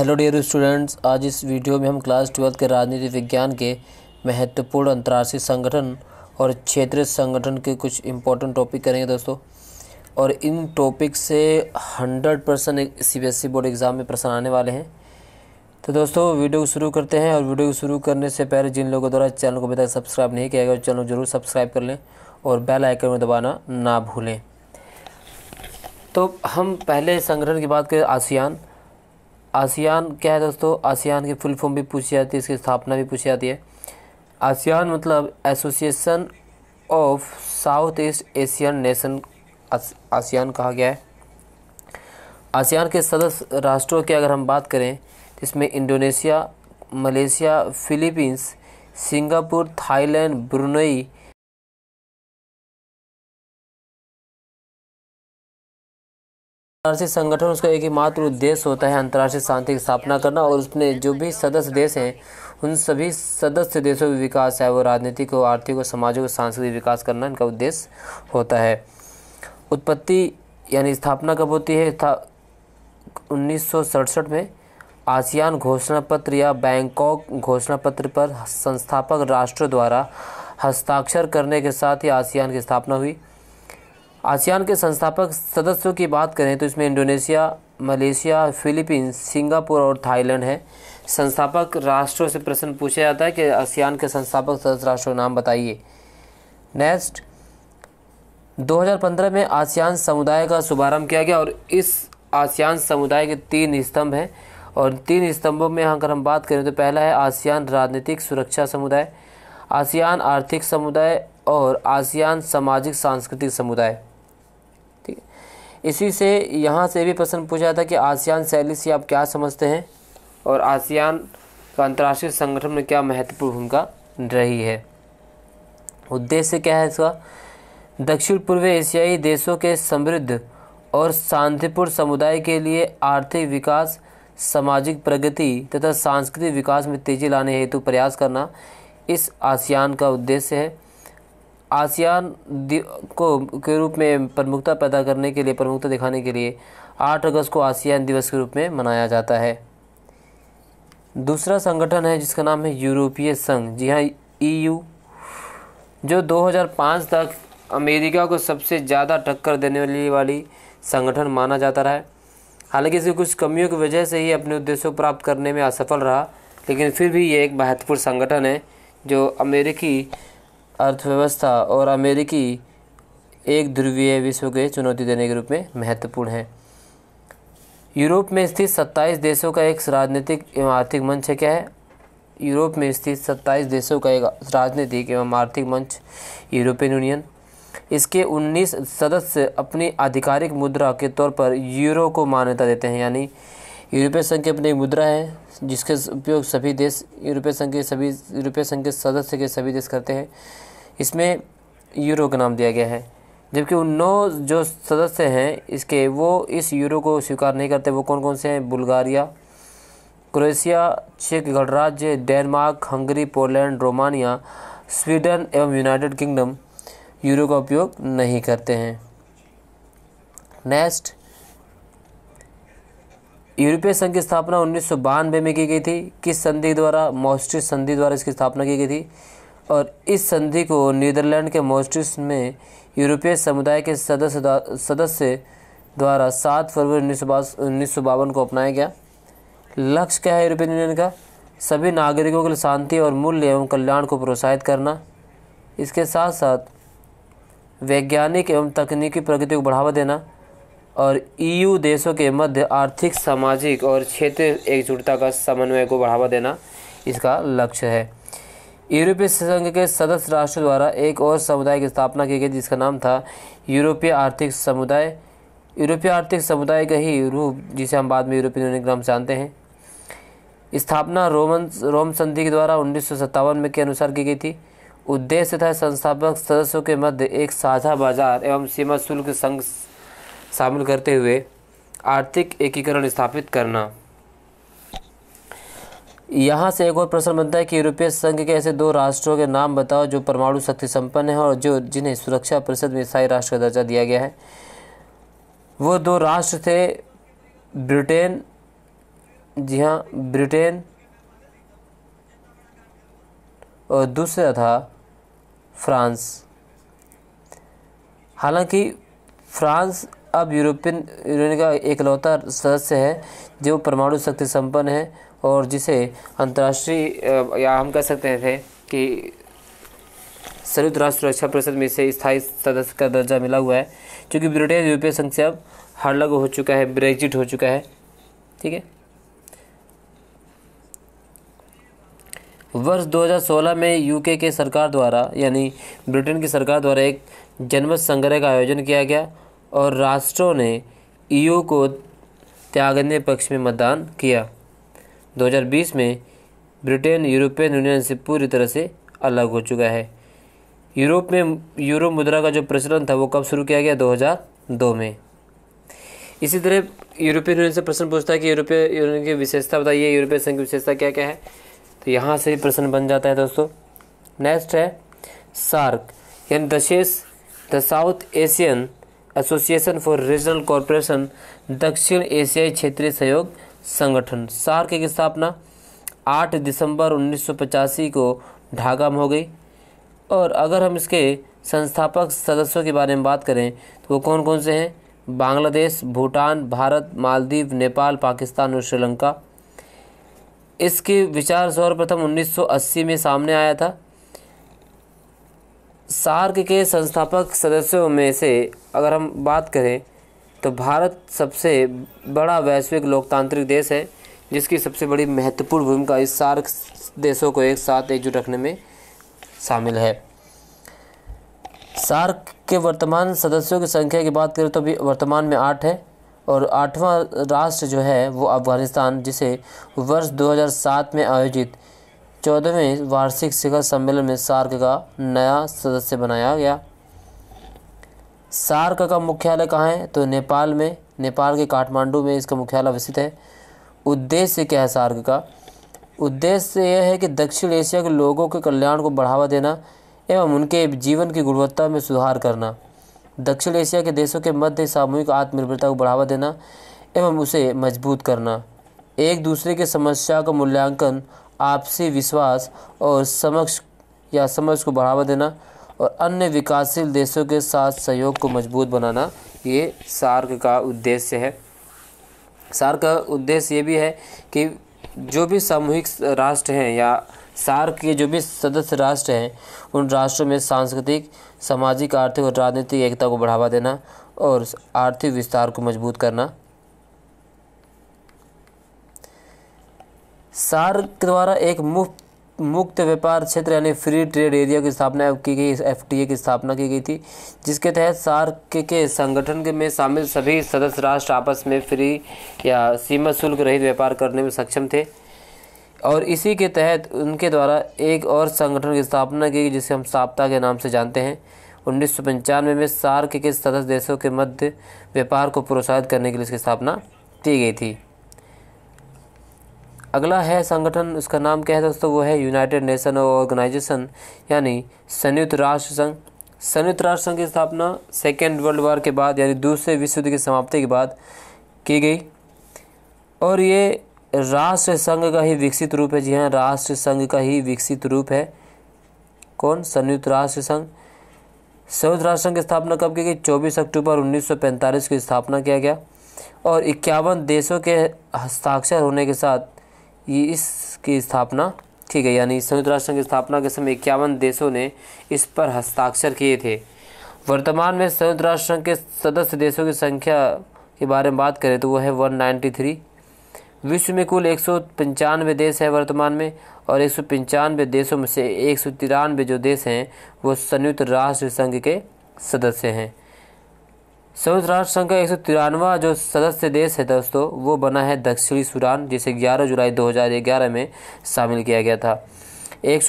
hello dear students आज इस video में हम क्लास ट्वेल्थ के राजनीति विज्ञान के महत्वपूर्ण अंतर्राष्ट्रीय संगठन और क्षेत्रीय संगठन के कुछ इम्पोर्टेंट टॉपिक करेंगे दोस्तों और इन टॉपिक से hundred percent C B S E board exam में प्रश्न आने वाले हैं तो दोस्तों वीडियो को शुरू करते हैं और वीडियो को शुरू करने से पहले जिन लोगों द्वारा चैनल को अभी तक सब्सक्राइब नहीं किया गया चैनल जरूर सब्सक्राइब कर लें और बेल आइकन में दबाना ना भूलें तो हम पहले संगठन की बात करें आसियान आसियान क्या है दोस्तों आसियान की फुल फॉर्म भी पूछी जाती है इसकी स्थापना भी पूछी जाती है आसियान मतलब association of south east Asian nation ASEAN कहा गया है आसियान के सदस्य राष्ट्रों की अगर हम बात करें इसमें Indonesia Malaysia Philippines Singapore Thailand Brunei अंतर्राष्ट्रीय संगठन उसका एक ही मात्र उद्देश्य होता है अंतर्राष्ट्रीय शांति की स्थापना करना और उसने जो भी सदस्य देश हैं उन सभी सदस्य देशों के विकास है वो राजनीतिक और आर्थिक और सामाजिक और सांस्कृतिक विकास करना इनका उद्देश्य होता है उत्पत्ति यानी स्थापना कब होती है था उन्नीस में आसियान घोषणा पत्र या बैंकॉक घोषणा पत्र पर संस्थापक राष्ट्रों द्वारा हस्ताक्षर करने के साथ ही आसियान की स्थापना हुई आसियान के संस्थापक सदस्यों की बात करें तो इसमें इंडोनेशिया मलेशिया फिलीपींस सिंगापुर और थाईलैंड है संस्थापक राष्ट्रों से प्रश्न पूछा जाता है कि आसियान के संस्थापक सदस्य राष्ट्रों का नाम बताइए नेक्स्ट 2015 में आसियान समुदाय का शुभारंभ किया गया और इस आसियान समुदाय के तीन स्तंभ हैं और तीन स्तंभों में अगर हम बात करें तो पहला है आसियान राजनीतिक सुरक्षा समुदाय आसियान आर्थिक समुदाय और आसियान सामाजिक सांस्कृतिक समुदाय इसी से यहाँ से भी प्रश्न पूछा था कि आसियान शैली से आप क्या समझते हैं और आसियान का अंतर्राष्ट्रीय संगठन में क्या महत्वपूर्ण भूमिका रही है उद्देश्य क्या है इसका दक्षिण पूर्व एशियाई देशों के समृद्ध और शांतिपूर्ण समुदाय के लिए आर्थिक विकास सामाजिक प्रगति तथा सांस्कृतिक विकास में तेजी लाने हेतु प्रयास करना इस आसियान का उद्देश्य है आसियान को के रूप में प्रमुखता पैदा करने के लिए प्रमुखता दिखाने के लिए 8 अगस्त को आसियान दिवस के रूप में मनाया जाता है दूसरा संगठन है जिसका नाम है यूरोपीय संघ जी हाँ ईयू जो 2005 तक अमेरिका को सबसे ज़्यादा टक्कर देने वाली वाली संगठन माना जाता रहा है हालांकि इसकी कुछ कमियों की वजह से ही अपने उद्देश्यों प्राप्त करने में असफल रहा लेकिन फिर भी ये एक महत्वपूर्ण संगठन है जो अमेरिकी अर्थव्यवस्था और अमेरिकी एक ध्रुवीय विश्व के चुनौती देने के रूप में महत्वपूर्ण है यूरोप में स्थित 27 देशों का एक राजनीतिक एवं आर्थिक मंच है क्या है यूरोप में स्थित 27 देशों का एक राजनीतिक एवं आर्थिक मंच यूरोपियन यूनियन इसके 19 सदस्य अपनी आधिकारिक मुद्रा के तौर पर यूरो को मान्यता देते हैं यानी यूरोपीय संघ की अपनी मुद्रा है जिसके उपयोग सभी देश यूरोपीय संघ के सभी यूरोपीय संघ के सदस्य के सभी देश करते हैं इसमें यूरो का नाम दिया गया है जबकि उन नौ जो सदस्य हैं इसके वो इस यूरो को स्वीकार नहीं करते वो कौन कौन से हैं बुल्गारिया क्रोएशिया चेक गणराज्य Denmark Hungary Poland Romania Sweden एवं यूनाइटेड किंगडम यूरो का उपयोग नहीं करते हैं नेक्स्ट यूरोपीय संघ की स्थापना उन्नीस में की गई थी किस संधि द्वारा मॉस्ट्रिक संधि द्वारा इसकी स्थापना की गई थी और इस संधि को नीदरलैंड के मोस्टिस में यूरोपीय समुदाय के सदस्य सदस्य द्वारा सात फरवरी उन्नीस सौ बावन को अपनाया गया लक्ष्य क्या है यूरोपियन यूनियन का सभी नागरिकों के लिए शांति और मूल्य एवं कल्याण को प्रोत्साहित करना इसके साथ साथ वैज्ञानिक एवं तकनीकी प्रगति को बढ़ावा देना और ईयू देशों के मध्य आर्थिक सामाजिक और क्षेत्रीय एकजुटता का समन्वय को बढ़ावा देना इसका लक्ष्य है यूरोपीय संघ के सदस्य राष्ट्रों द्वारा एक और समुदाय की स्थापना की गई जिसका नाम था यूरोपीय आर्थिक समुदाय यूरोपीय आर्थिक समुदाय का ही रूप जिसे हम बाद में यूरोपीय यूनियन के नाम जानते हैं स्थापना रोमन रोम संधि के द्वारा उन्नीस में के अनुसार की गई थी उद्देश्य था संस्थापक सदस्यों के मध्य एक साझा बाजार एवं सीमा शुल्क संघ शामिल करते हुए आर्थिक एकीकरण स्थापित करना यहाँ से एक और प्रश्न बनता है कि यूरोपीय संघ के ऐसे दो राष्ट्रों के नाम बताओ जो परमाणु शक्ति संपन्न है और जो जिन्हें सुरक्षा परिषद में स्थायी राष्ट्र का दर्जा दिया गया है वो दो राष्ट्र थे ब्रिटेन जी हाँ ब्रिटेन और दूसरा था फ्रांस हालांकि फ्रांस अब यूरोपियन यूनियन का एकलौता सदस्य है जो परमाणु शक्ति संपन्न है और जिसे अंतर्राष्ट्रीय या हम कह सकते थे कि संयुक्त राष्ट्र सुरक्षा परिषद में इसे स्थायी सदस्य का दर्जा मिला हुआ है क्योंकि ब्रिटेन यूरोपीय संघ से अब हड़लग हो चुका है ब्रेग्जिट हो चुका है ठीक है वर्ष 2016 में यूके के सरकार द्वारा यानी ब्रिटेन की सरकार द्वारा एक जनमत संग्रह का आयोजन किया गया और राष्ट्रों ने ईयू e को त्यागने पक्ष में मतदान किया 2020 में ब्रिटेन यूरोपियन यूनियन से पूरी तरह से अलग हो चुका है यूरोप में यूरो मुद्रा का जो प्रचलन था वो कब शुरू किया गया 2002 में इसी तरह यूरोपियन यूनियन से प्रश्न पूछता है कि यूरोपीय यूनियन की विशेषता बताइए यूरोपीय संघ की विशेषता क्या क्या है तो यहाँ से ही प्रश्न बन जाता है दोस्तों नेक्स्ट है सार्क यानी दशेष the south Asian association for regional corporation दक्षिण एशियाई क्षेत्रीय सहयोग संगठन सार्क की स्थापना 8 दिसंबर 1985 को ढाका में हो गई और अगर हम इसके संस्थापक सदस्यों के बारे में बात करें तो वो कौन कौन से हैं बांग्लादेश भूटान भारत मालदीव नेपाल पाकिस्तान और श्रीलंका इसके विचार सर्वप्रथम 1980 में सामने आया था सार्क के संस्थापक सदस्यों में से अगर हम बात करें तो भारत सबसे बड़ा वैश्विक लोकतांत्रिक देश है जिसकी सबसे बड़ी महत्वपूर्ण भूमिका इस सार्क देशों को एक साथ एकजुट रखने में शामिल है सार्क के वर्तमान सदस्यों की संख्या की बात करें तो अभी वर्तमान में आठ है और आठवां राष्ट्र जो है वो अफगानिस्तान जिसे वर्ष 2007 में आयोजित चौदहवें वार्षिक शिखर सम्मेलन में सार्क का नया सदस्य बनाया गया सार्क का मुख्यालय कहाँ है तो नेपाल में नेपाल के काठमांडू में इसका मुख्यालय अवस्थित है उद्देश्य क्या है सार्क का उद्देश्य यह है कि दक्षिण एशिया के लोगों के कल्याण को बढ़ावा देना एवं उनके जीवन की गुणवत्ता में सुधार करना दक्षिण एशिया के देशों के मध्य सामूहिक आत्मनिर्भरता को बढ़ावा देना एवं उसे मजबूत करना एक दूसरे के समस्या का मूल्यांकन आपसी विश्वास और समक्ष या समझ को बढ़ावा देना और अन्य विकासशील देशों के साथ सहयोग को मजबूत बनाना ये सार्क का उद्देश्य है सार्क का उद्देश्य ये भी है कि जो भी सामूहिक राष्ट्र हैं या सार्क के जो भी सदस्य राष्ट्र हैं उन राष्ट्रों में सांस्कृतिक सामाजिक आर्थिक और राजनीतिक एकता को बढ़ावा देना और आर्थिक विस्तार को मजबूत करना सार्क द्वारा एक मुफ्त मुक्त व्यापार क्षेत्र यानी फ्री ट्रेड एरिया की स्थापना की गई एफ की स्थापना की गई थी जिसके तहत सार्क के, संगठन के में शामिल सभी सदस्य राष्ट्र आपस में फ्री या सीमा शुल्क रहित व्यापार करने में सक्षम थे और इसी के तहत उनके द्वारा एक और संगठन की स्थापना की गई जिसे हम साप्ता के नाम से जानते हैं उन्नीस सौ पंचानवे में सार्क के सदस्य देशों के मध्य व्यापार को प्रोत्साहित करने के लिए इसकी स्थापना की गई थी अगला है संगठन उसका नाम क्या है दोस्तों वो है यूनाइटेड नेशन ऑर्गेनाइजेशन यानी संयुक्त राष्ट्र संघ संयुक्त राष्ट्र संघ की स्थापना सेकेंड वर्ल्ड वॉर के बाद यानी दूसरे विश्व युद्ध की समाप्ति के बाद की गई और ये राष्ट्र संघ का ही विकसित रूप है जी हाँ राष्ट्र संघ का ही विकसित रूप है कौन संयुक्त राष्ट्र संघ संयुक्त राष्ट्र संघ की स्थापना कब की गई चौबीस अक्टूबर 1945 की स्थापना किया गया और इक्यावन देशों के हस्ताक्षर होने के साथ ये इसकी स्थापना ठीक है यानी संयुक्त राष्ट्र की स्थापना के समय इक्यावन देशों ने इस पर हस्ताक्षर किए थे वर्तमान में संयुक्त राष्ट्र के सदस्य देशों की संख्या के बारे में बात करें तो वो है वन नाइन्टी थ्री विश्व में कुल एक सौ पंचानवे देश हैं वर्तमान में और एक सौ पंचानवे देशों में से एक सौ तिरानवे जो देश हैं वो संयुक्त राष्ट्र संघ के सदस्य हैं संयुक्त राष्ट्र संघ का एक जो सदस्य देश है दोस्तों वो बना है दक्षिणी सूडान जिसे 11 जुलाई 2011 में शामिल किया गया था एक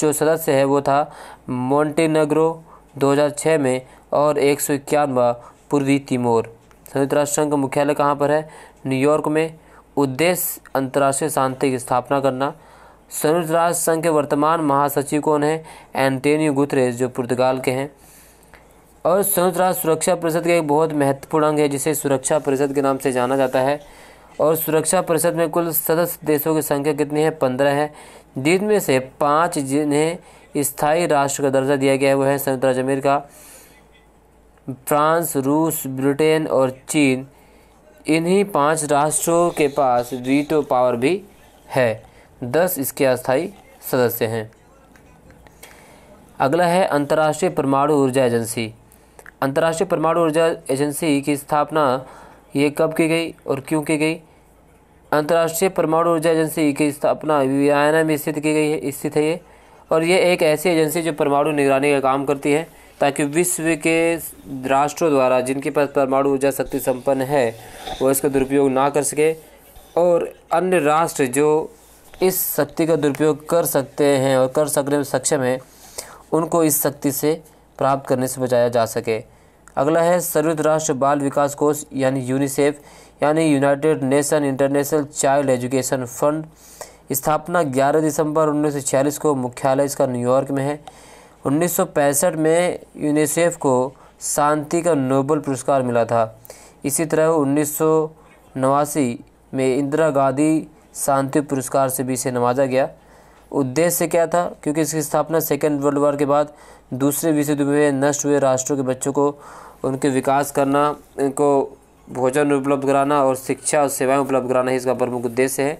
जो सदस्य है वो था मोंटेनग्रो 2006 में और एक पूर्वी तिमोर संयुक्त राष्ट्र संघ का मुख्यालय कहाँ पर है न्यूयॉर्क में उद्देश्य अंतर्राष्ट्रीय शांति की स्थापना करना संयुक्त राष्ट्र संघ के वर्तमान महासचिव कौन है एंटेनियो गुतरेज जो पुर्तगाल के हैं और संयुक्त राष्ट्र सुरक्षा परिषद का एक बहुत महत्वपूर्ण अंग है जिसे सुरक्षा परिषद के नाम से जाना जाता है और सुरक्षा परिषद में कुल सदस्य देशों की संख्या कितनी है पंद्रह है जिनमें से पाँच जिन्हें स्थायी राष्ट्र का दर्जा दिया गया है वह है संयुक्त राज्य अमेरिका फ्रांस रूस ब्रिटेन और चीन इन्हीं पांच राष्ट्रों के पास वीटो पावर भी है दस इसके अस्थायी सदस्य हैं अगला है अंतर्राष्ट्रीय परमाणु ऊर्जा एजेंसी अंतर्राष्ट्रीय परमाणु ऊर्जा एजेंसी की स्थापना ये कब की गई और क्यों की गई अंतर्राष्ट्रीय परमाणु ऊर्जा एजेंसी की स्थापना वियाना में स्थित की गई है स्थित है ये और ये एक ऐसी एजेंसी जो परमाणु निगरानी का काम करती है ताकि विश्व के राष्ट्रों द्वारा जिनके पास परमाणु ऊर्जा शक्ति संपन्न है वो इसका दुरुपयोग ना कर सके और अन्य राष्ट्र जो इस शक्ति का दुरुपयोग कर सकते हैं और कर सकने में सक्षम है उनको इस शक्ति से प्राप्त करने से बचाया जा सके अगला है संयुक्त राष्ट्र बाल विकास कोष यानी यूनिसेफ यानी united nation international child education fund स्थापना 11 दिसंबर 1946 को मुख्यालय इसका न्यूयॉर्क में है 1965 में यूनिसेफ को शांति का नोबल पुरस्कार मिला था इसी तरह उन्नीस में इंदिरा गांधी शांति पुरस्कार से भी इसे नवाजा गया उद्देश्य क्या था क्योंकि इसकी स्थापना सेकेंड वर्ल्ड वॉर के बाद दूसरे विश्व युद्ध में नष्ट हुए राष्ट्रों के बच्चों को उनके विकास करना इनको भोजन उपलब्ध कराना और शिक्षा और सेवाएं उपलब्ध कराना ही इसका प्रमुख उद्देश्य है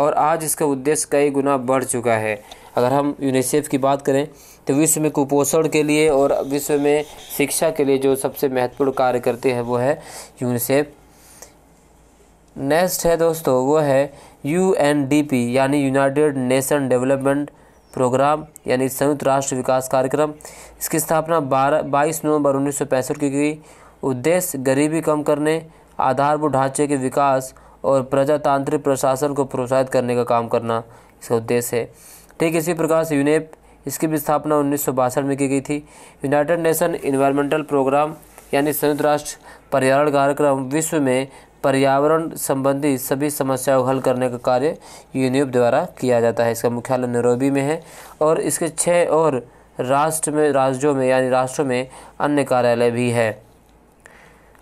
और आज इसका उद्देश्य कई गुना बढ़ चुका है अगर हम यूनिसेफ की बात करें तो विश्व में कुपोषण के लिए और विश्व में शिक्षा के लिए जो सबसे महत्वपूर्ण कार्य करते हैं वो है यूनिसेफ नेक्स्ट है दोस्तों वो है यू एन डी पी यानी यूनाइटेड नेशन डेवलपमेंट प्रोग्राम यानी संयुक्त राष्ट्र विकास कार्यक्रम इसकी स्थापना बारह बाईस नवंबर उन्नीस सौ पैंसठ की गई उद्देश्य गरीबी कम करने आधारभूत ढांचे के विकास और प्रजातांत्रिक प्रशासन को प्रोत्साहित करने का काम करना इसका उद्देश्य है ठीक इसी प्रकार से यूनेप इसकी भी स्थापना उन्नीस में की गई थी यूनाइटेड नेशन इन्वायरमेंटल प्रोग्राम यानी संयुक्त राष्ट्र पर्यावरण कार्यक्रम विश्व में पर्यावरण संबंधी सभी समस्याओं को हल करने का कार्य यूनिप द्वारा किया जाता है इसका मुख्यालय नरोबी में है और इसके छः और राष्ट्र में राज्यों में यानी राष्ट्रों में अन्य कार्यालय भी है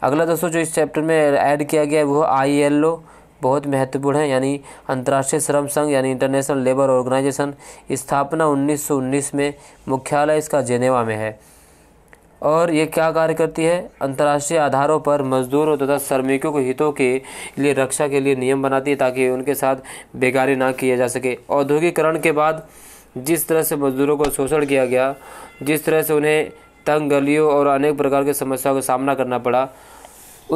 अगला दोस्तों जो इस चैप्टर में ऐड किया गया है वो आई एल ओ बहुत महत्वपूर्ण है यानी अंतर्राष्ट्रीय श्रम संघ यानी इंटरनेशनल लेबर ऑर्गेनाइजेशन स्थापना 1919 में मुख्यालय इसका जेनेवा में है और ये क्या कार्य करती है अंतर्राष्ट्रीय आधारों पर मजदूरों तथा श्रमिकों के हितों के लिए रक्षा के लिए नियम बनाती है ताकि उनके साथ बेगारी ना किया जा सके औद्योगिकरण के बाद जिस तरह से मजदूरों को शोषण किया गया जिस तरह से उन्हें तंग गलियों और अनेक प्रकार की समस्याओं का सामना करना पड़ा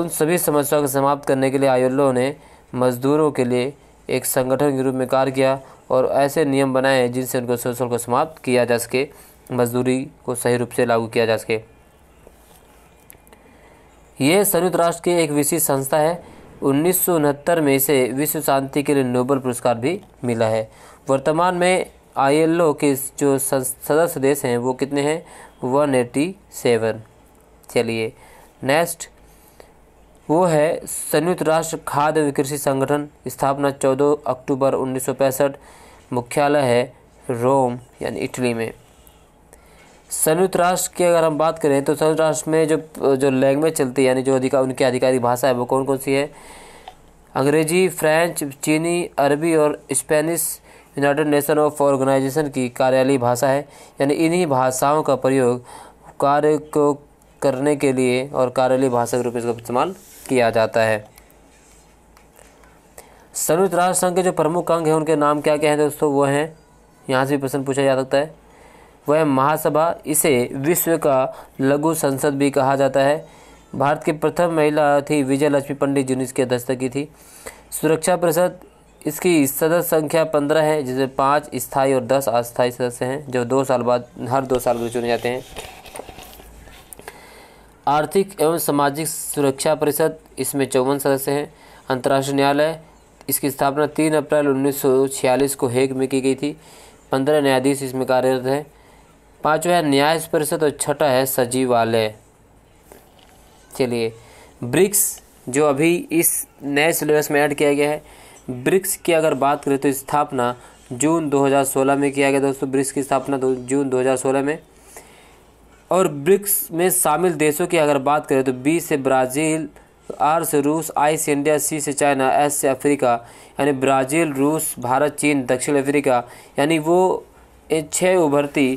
उन सभी समस्याओं को समाप्त करने के लिए आयोलो ने मजदूरों के लिए एक संगठन के रूप में कार्य किया और ऐसे नियम बनाए जिनसे उनको शोषण को समाप्त किया जा सके मजदूरी को सही रूप से लागू किया जा सके यह संयुक्त राष्ट्र की एक विशिष्ट संस्था है उन्नीस में इसे विश्व शांति के लिए नोबल पुरस्कार भी मिला है वर्तमान में आईएलओ के जो सदस्य देश हैं वो कितने हैं वन एटी सेवन चलिए नेक्स्ट वो है संयुक्त राष्ट्र खाद्य एवं कृषि संगठन स्थापना 14 अक्टूबर उन्नीस मुख्यालय है रोम यानी इटली में संयुक्त राष्ट्र की अगर हम बात करें तो संयुक्त राष्ट्र में जो जो लैंग्वेज चलती है यानी जो अधिकार उनकी आधिकारिक भाषा है वो कौन कौन सी है अंग्रेजी फ्रेंच चीनी अरबी और Spanish united nation of organisation की कार्यालय भाषा है यानी इन्हीं भाषाओं का प्रयोग कार्य को करने के लिए और कार्यालय भाषा के रूप में इसका इस्तेमाल किया जाता है संयुक्त राष्ट्र संघ के जो प्रमुख अंग हैं उनके नाम क्या क्या हैं दोस्तों वो हैं यहाँ से भी प्रश्न पूछा जा सकता है वह महासभा इसे विश्व का लघु संसद भी कहा जाता है भारत की प्रथम महिला थी विजय लक्ष्मी पंडित जिन्होंने इसकी अध्यक्षता की थी सुरक्षा परिषद इसकी सदस्य संख्या पंद्रह है जिसमें पाँच स्थायी और दस अस्थायी सदस्य हैं जो दो साल बाद हर दो साल में चुने जाते हैं आर्थिक एवं सामाजिक सुरक्षा परिषद इसमें चौवन सदस्य हैं अंतर्राष्ट्रीय न्यायालय इसकी स्थापना तीन अप्रैल उन्नीस को हेग में की गई थी पंद्रह न्यायाधीश इसमें कार्यरत हैं पांचवा है न्याय परिषद और छठा है सचिवालय चलिए ब्रिक्स जो अभी इस नए सिलेबस में ऐड किया गया है ब्रिक्स की अगर बात करें तो स्थापना जून 2016 में किया गया दोस्तों ब्रिक्स की स्थापना जून 2016 में और ब्रिक्स में शामिल देशों की अगर बात करें तो बी से ब्राज़ील आर से रूस आई से इंडिया सी से चाइना एस से अफ्रीका यानी ब्राज़ील रूस भारत चीन दक्षिण अफ्रीका यानी वो छः उभरती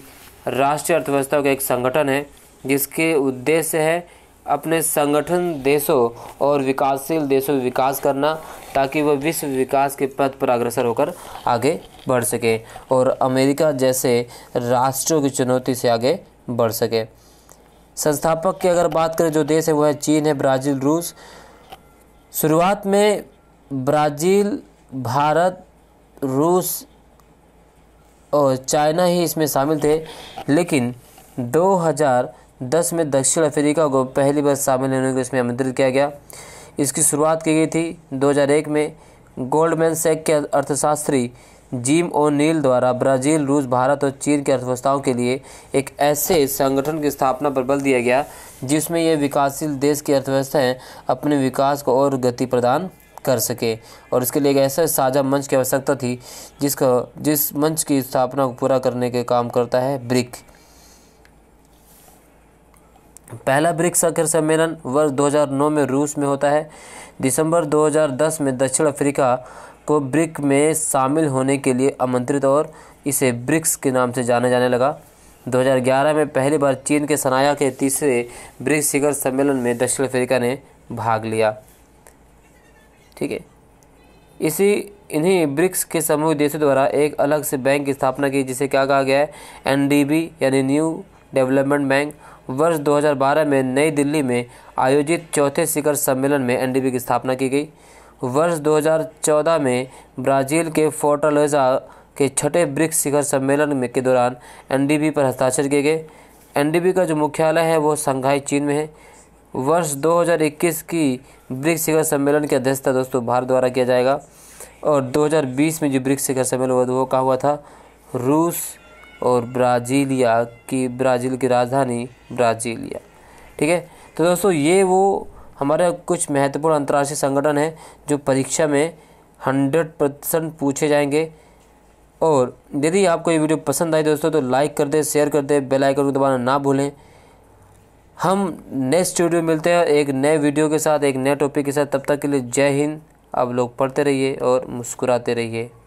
राष्ट्रीय अर्थव्यवस्था का एक संगठन है जिसके उद्देश्य है अपने संगठन देशों और विकासशील देशों में विकास करना ताकि वह विश्व विकास के पथ पर अग्रसर होकर आगे बढ़ सके और अमेरिका जैसे राष्ट्रों की चुनौती से आगे बढ़ सके संस्थापक की अगर बात करें जो देश है वह है चीन है ब्राज़ील रूस शुरुआत में ब्राज़ील भारत रूस और चाइना ही इसमें शामिल थे लेकिन 2010 में दक्षिण अफ्रीका को पहली बार शामिल होने को इसमें आमंत्रित किया गया इसकी शुरुआत की गई थी 2001 में गोल्डमैन सेक के अर्थशास्त्री जिम ओ नील द्वारा ब्राज़ील रूस भारत और चीन की अर्थव्यवस्थाओं के लिए एक ऐसे संगठन की स्थापना पर बल दिया गया जिसमें ये विकासशील देश की अर्थव्यवस्थाएँ अपने विकास को और गति प्रदान कर सके और इसके लिए एक ऐसा साझा मंच की आवश्यकता थी जिसका जिस मंच की स्थापना को पूरा करने के काम करता है ब्रिक पहला ब्रिक्स शिखर सम्मेलन वर्ष 2009 में रूस में होता है दिसंबर 2010 में दक्षिण अफ्रीका को ब्रिक में शामिल होने के लिए आमंत्रित और इसे ब्रिक्स के नाम से जाना जाने लगा 2011 में पहली बार चीन के सनाया के तीसरे ब्रिक्स शिखर सम्मेलन में दक्षिण अफ्रीका ने भाग लिया ठीक है इसी इन्हीं ब्रिक्स के समूह देशों द्वारा एक अलग से बैंक की स्थापना की जिसे क्या कहा गया है एन यानी न्यू डेवलपमेंट बैंक वर्ष 2012 में नई दिल्ली में आयोजित चौथे शिखर सम्मेलन में एन की स्थापना की गई वर्ष 2014 में ब्राज़ील के फोर्टोलोजा के छठे ब्रिक्स शिखर सम्मेलन में के दौरान एन पर हस्ताक्षर किए गए एन का जो मुख्यालय है वो संघाई चीन में है वर्ष 2021 की ब्रिक्स शिखर सम्मेलन की अध्यक्षता दोस्तों भारत द्वारा किया जाएगा और 2020 में जो ब्रिक्स शिखर सम्मेलन हुआ वो कहा हुआ था रूस और ब्राज़ीलिया की ब्राज़ील की राजधानी ब्राज़ीलिया ठीक है तो दोस्तों ये वो हमारे कुछ महत्वपूर्ण अंतर्राष्ट्रीय संगठन हैं जो परीक्षा में हंड्रेड परसेंट पूछे जाएंगे और यदि आपको ये वीडियो पसंद आई दोस्तों तो लाइक कर दें शेयर कर दें बेल आइकन को दबाना ना भूलें हम नेक्स्ट स्टूडियो मिलते हैं एक नए वीडियो के साथ एक नए टॉपिक के साथ तब तक के लिए जय हिंद आप लोग पढ़ते रहिए और मुस्कुराते रहिए